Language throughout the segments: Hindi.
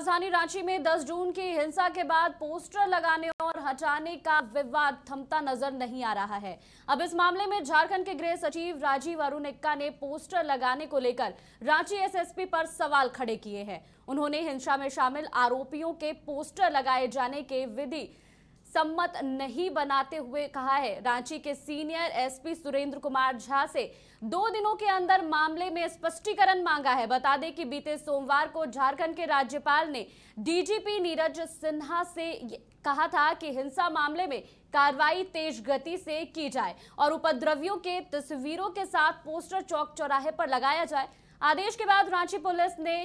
राजधानी रांची में 10 जून की हिंसा के बाद पोस्टर लगाने और हटाने का विवाद थमता नजर नहीं आ रहा है अब इस मामले में झारखंड के गृह सचिव राजीव अरुण एक्का ने पोस्टर लगाने को लेकर रांची एसएसपी पर सवाल खड़े किए हैं उन्होंने हिंसा में शामिल आरोपियों के पोस्टर लगाए जाने के विधि सम्मत नहीं बनाते हुए कहा है रांची के सीनियर एसपी सुरेंद्र कुमार झा से दो दिनों के अंदर मामले में स्पष्टीकरण मांगा है बता दें कि बीते सोमवार को झारखंड के राज्यपाल ने डीजीपी नीरज सिन्हा से कहा था कि हिंसा मामले में कार्रवाई तेज गति से की जाए और उपद्रवियों के तस्वीरों के साथ पोस्टर चौक चौराहे पर लगाया जाए आदेश के बाद रांची पुलिस ने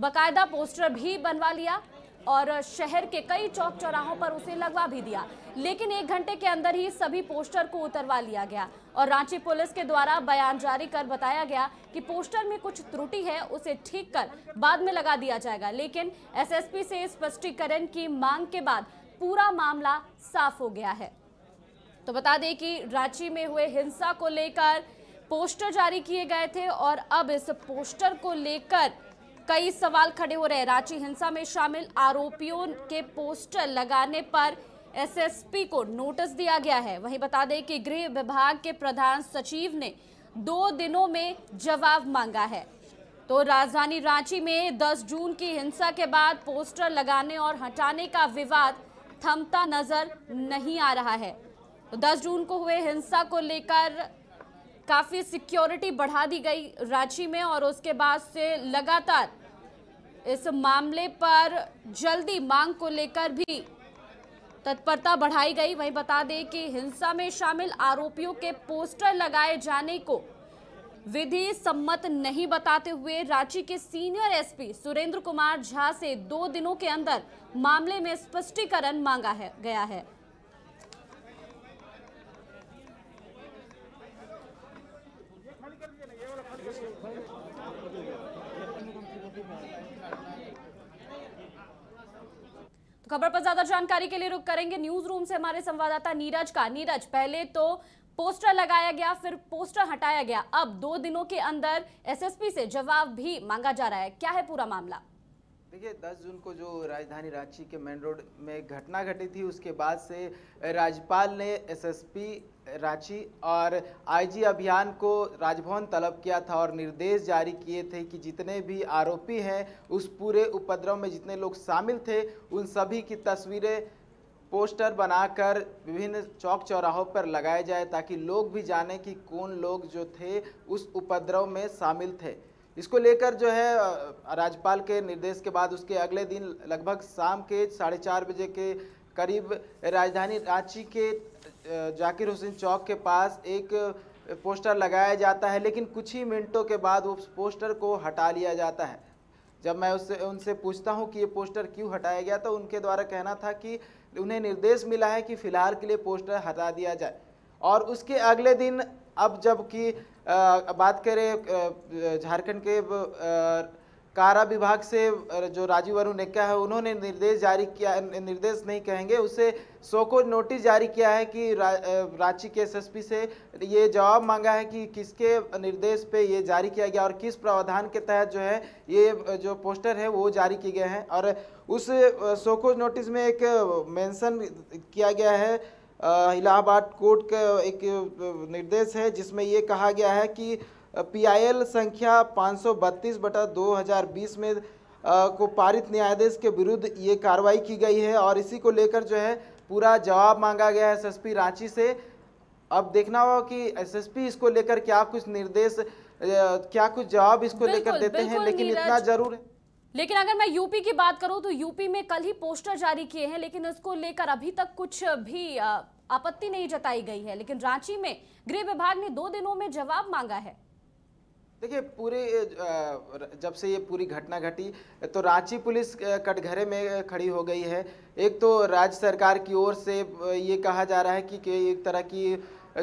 बकायदा पोस्टर भी बनवा लिया और शहर के कई चौक चौराहों पर उसे लगवा भी दिया लेकिन एक घंटे के अंदर ही सभी पोस्टर को उतरवा लिया गया और रांची पुलिस के द्वारा बयान जारी कर बताया गया कि पोस्टर में कुछ त्रुटि है उसे ठीक कर बाद में लगा दिया जाएगा लेकिन एसएसपी से स्पष्टीकरण की मांग के बाद पूरा मामला साफ हो गया है तो बता दें कि रांची में हुए हिंसा को लेकर पोस्टर जारी किए गए थे और अब इस पोस्टर को लेकर कई सवाल खड़े हो रहे हैं रांची हिंसा में शामिल आरोपियों के पोस्टर लगाने पर एसएसपी को नोटिस दिया गया है वहीं बता दें कि गृह विभाग के प्रधान सचिव ने दो दिनों में जवाब मांगा है तो राजधानी रांची में 10 जून की हिंसा के बाद पोस्टर लगाने और हटाने का विवाद थमता नजर नहीं आ रहा है तो 10 जून को हुए हिंसा को लेकर काफ़ी सिक्योरिटी बढ़ा दी गई रांची में और उसके बाद से लगातार इस मामले पर जल्दी मांग को लेकर भी तत्परता बढ़ाई गई वहीं बता दें कि हिंसा में शामिल आरोपियों के पोस्टर लगाए जाने को विधि सम्मत नहीं बताते हुए रांची के सीनियर एसपी सुरेंद्र कुमार झा से दो दिनों के अंदर मामले में स्पष्टीकरण मांगा है गया है तो खबर पर ज्यादा जानकारी के लिए रुक करेंगे न्यूज रूम से हमारे संवाददाता नीरज का नीरज पहले तो पोस्टर लगाया गया फिर पोस्टर हटाया गया अब दो दिनों के अंदर एसएसपी से जवाब भी मांगा जा रहा है क्या है पूरा मामला देखिए 10 जून को जो राजधानी रांची के मेन रोड में घटना घटी थी उसके बाद से राज्यपाल ने एसएसपी रांची और आईजी अभियान को राजभवन तलब किया था और निर्देश जारी किए थे कि जितने भी आरोपी हैं उस पूरे उपद्रव में जितने लोग शामिल थे उन सभी की तस्वीरें पोस्टर बनाकर विभिन्न चौक चौराहों पर लगाए जाए ताकि लोग भी जाने कि कौन लोग जो थे उस उपद्रव में शामिल थे इसको लेकर जो है राज्यपाल के निर्देश के बाद उसके अगले दिन लगभग शाम के साढ़े चार बजे के करीब राजधानी रांची के जाकिर हुसैन चौक के पास एक पोस्टर लगाया जाता है लेकिन कुछ ही मिनटों के बाद उस पोस्टर को हटा लिया जाता है जब मैं उससे उनसे पूछता हूं कि ये पोस्टर क्यों हटाया गया तो उनके द्वारा कहना था कि उन्हें निर्देश मिला है कि फ़िलहाल के लिए पोस्टर हटा दिया जाए और उसके अगले दिन अब जबकि बात करें झारखंड के कारा विभाग से जो राजीव अरुण नेक्का है उन्होंने निर्देश जारी किया निर्देश नहीं कहेंगे उसे सो को नोटिस जारी किया है कि रा, रांची के एसएसपी से ये जवाब मांगा है कि किसके निर्देश पे ये जारी किया गया और किस प्रावधान के तहत जो है ये जो पोस्टर है वो जारी किए गए हैं और उस सोकोज नोटिस में एक मेंशन किया गया है इलाहाबाद कोर्ट का एक निर्देश है जिसमें ये कहा गया है कि पीआईएल संख्या 532 बटा 2020 में को पारित न्यायाधीश के विरुद्ध ये कार्रवाई की गई है और इसी को लेकर जो है पूरा जवाब मांगा गया है एसएसपी रांची से अब देखना होगा कि एसएसपी इसको लेकर क्या कुछ निर्देश क्या कुछ जवाब इसको लेकर देते हैं लेकिन इतना जरूर है लेकिन अगर मैं यूपी की बात करूं तो यूपी में कल ही पोस्टर जारी किए हैं लेकिन इसको लेकर अभी तक कुछ भी आपत्ति नहीं जताई गई है लेकिन रांची में गृह विभाग ने दो दिनों में जवाब मांगा है देखिए पूरी जब से ये पूरी घटना घटी तो रांची पुलिस कटघरे में खड़ी हो गई है एक तो राज्य सरकार की ओर से ये कहा जा रहा है कि एक तरह की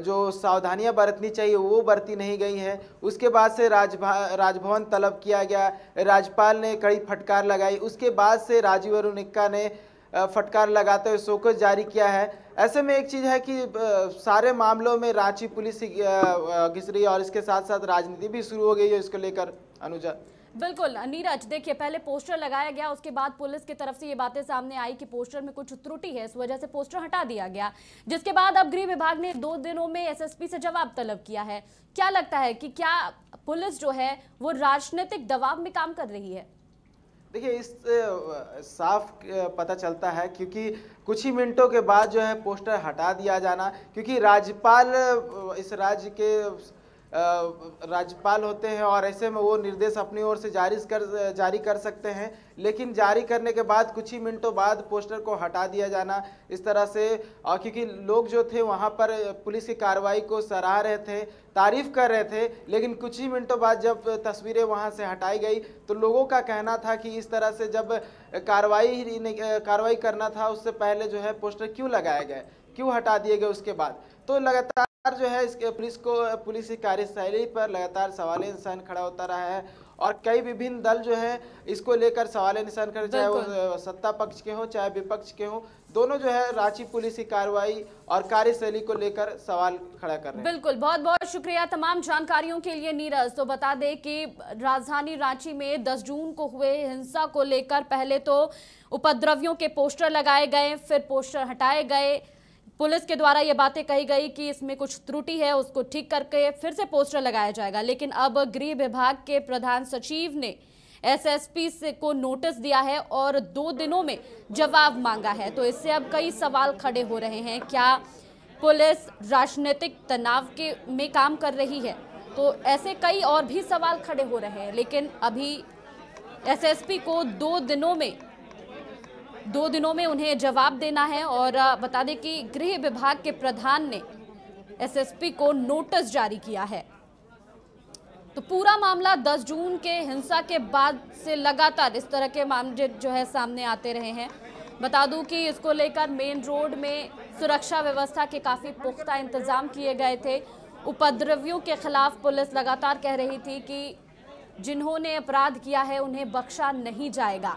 जो सावधानियां बरतनी चाहिए वो बरती नहीं गई हैं उसके बाद से राजभा राजभवन तलब किया गया राज्यपाल ने कड़ी फटकार लगाई उसके बाद से राजीव अरुण इक्का ने फटकार लगाते हुए शोक जारी किया है ऐसे में एक चीज़ है कि सारे मामलों में रांची पुलिस घिस रही है और इसके साथ साथ राजनीति भी शुरू हो गई है इसको लेकर अनुजा बिल्कुल नीरज देखिए पहले पोस्टर लगाया गया उसके बाद पुलिस की तरफ से ये बातें सामने आई कि पोस्टर में कुछ त्रुटि है इस वजह से पोस्टर हटा दिया गया जिसके बाद अब गृह विभाग ने दो दिनों में एसएसपी से जवाब तलब किया है क्या लगता है कि क्या पुलिस जो है वो राजनीतिक दबाव में काम कर रही है देखिए इस साफ पता चलता है क्योंकि कुछ ही मिनटों के बाद जो है पोस्टर हटा दिया जाना क्योंकि राज्यपाल इस राज्य के राज्यपाल होते हैं और ऐसे में वो निर्देश अपनी ओर से जारी कर जारी कर सकते हैं लेकिन जारी करने के बाद कुछ ही मिनटों बाद पोस्टर को हटा दिया जाना इस तरह से और क्योंकि लोग जो थे वहाँ पर पुलिस की कार्रवाई को सराह रहे थे तारीफ कर रहे थे लेकिन कुछ ही मिनटों बाद जब तस्वीरें वहाँ से हटाई गई तो लोगों का कहना था कि इस तरह से जब कार्रवाई कार्रवाई करना था उससे पहले जो है पोस्टर क्यों लगाए गए क्यों हटा दिए गए उसके बाद तो लगातार लगातार जो है इसके पुलिस को पुलिस की कार्यशैली पर लगातार सवाल निशान खड़ा होता रहा है और कई विभिन्न दल जो है इसको लेकर सवाल निशान खड़े चाहे वो सत्ता पक्ष के हों चाहे विपक्ष के हों दोनों जो है रांची पुलिस की कार्रवाई और कार्यशैली को लेकर सवाल खड़ा कर रहे हैं बिल्कुल बहुत बहुत शुक्रिया तमाम जानकारियों के लिए नीरज तो बता दें कि राजधानी रांची में 10 जून को हुए हिंसा को लेकर पहले तो उपद्रवियों के पोस्टर लगाए गए फिर पोस्टर हटाए गए पुलिस के द्वारा ये बातें कही गई कि इसमें कुछ त्रुटि है उसको ठीक करके फिर से पोस्टर लगाया जाएगा लेकिन अब गृह विभाग के प्रधान सचिव ने एसएसपी से को नोटिस दिया है और दो दिनों में जवाब मांगा है तो इससे अब कई सवाल खड़े हो रहे हैं क्या पुलिस राजनीतिक तनाव के में काम कर रही है तो ऐसे कई और भी सवाल खड़े हो रहे हैं लेकिन अभी एसएसपी को दो दिनों में दो दिनों में उन्हें जवाब देना है और बता दें कि गृह विभाग के प्रधान ने एसएसपी को नोटिस जारी किया है तो पूरा मामला 10 जून के हिंसा के बाद से लगातार इस तरह के मामले जो है सामने आते रहे हैं बता दूं कि इसको लेकर मेन रोड में सुरक्षा व्यवस्था के काफ़ी पुख्ता इंतज़ाम किए गए थे उपद्रवियों के खिलाफ पुलिस लगातार कह रही थी कि जिन्होंने अपराध किया है उन्हें बख्शा नहीं जाएगा